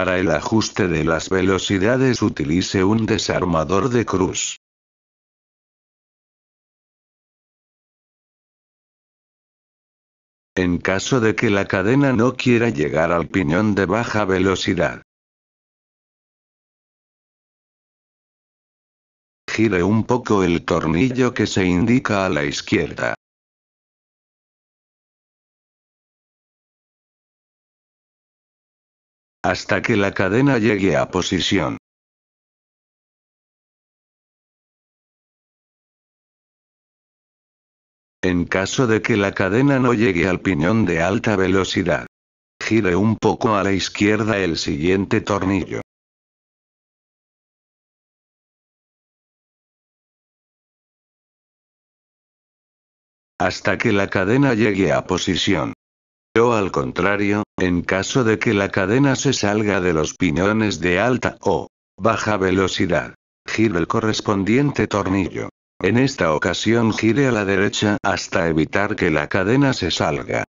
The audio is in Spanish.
Para el ajuste de las velocidades utilice un desarmador de cruz. En caso de que la cadena no quiera llegar al piñón de baja velocidad. Gire un poco el tornillo que se indica a la izquierda. Hasta que la cadena llegue a posición. En caso de que la cadena no llegue al piñón de alta velocidad, gire un poco a la izquierda el siguiente tornillo. Hasta que la cadena llegue a posición o al contrario, en caso de que la cadena se salga de los piñones de alta o baja velocidad. Gire el correspondiente tornillo. En esta ocasión gire a la derecha hasta evitar que la cadena se salga.